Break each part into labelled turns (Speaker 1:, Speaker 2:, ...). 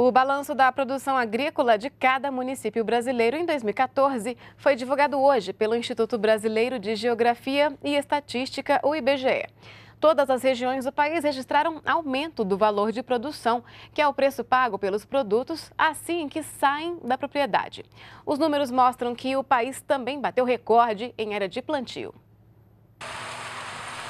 Speaker 1: O balanço da produção agrícola de cada município brasileiro em 2014 foi divulgado hoje pelo Instituto Brasileiro de Geografia e Estatística, o IBGE. Todas as regiões do país registraram aumento do valor de produção, que é o preço pago pelos produtos assim que saem da propriedade. Os números mostram que o país também bateu recorde em área de plantio.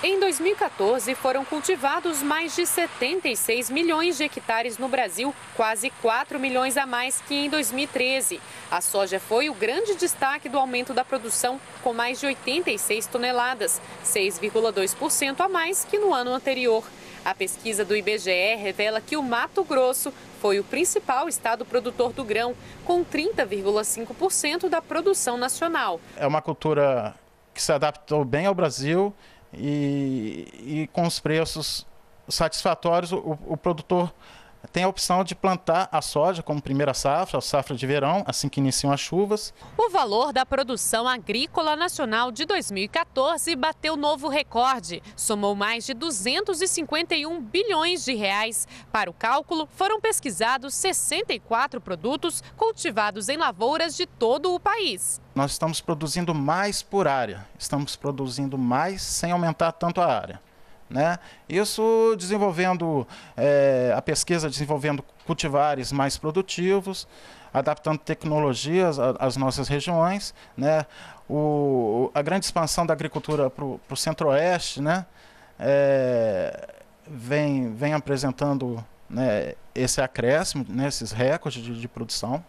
Speaker 1: Em
Speaker 2: 2014, foram cultivados mais de 76 milhões de hectares no Brasil, quase 4 milhões a mais que em 2013. A soja foi o grande destaque do aumento da produção, com mais de 86 toneladas, 6,2% a mais que no ano anterior. A pesquisa do IBGE revela que o Mato Grosso foi o principal estado produtor do grão, com 30,5% da produção nacional.
Speaker 3: É uma cultura que se adaptou bem ao Brasil e, e com os preços satisfatórios, o, o produtor tem a opção de plantar a soja como primeira safra, a safra de verão, assim que iniciam as chuvas.
Speaker 2: O valor da produção agrícola nacional de 2014 bateu novo recorde. Somou mais de 251 bilhões de reais. Para o cálculo, foram pesquisados 64 produtos cultivados em lavouras de todo o país. Nós
Speaker 3: estamos produzindo mais por área, estamos produzindo mais sem aumentar tanto a área. Né? Isso desenvolvendo é, a pesquisa, desenvolvendo cultivares mais produtivos, adaptando tecnologias às nossas regiões. Né? O, a grande expansão da agricultura para o centro-oeste né? É, vem, vem apresentando né, esse acréscimo, né, esses recordes de, de produção.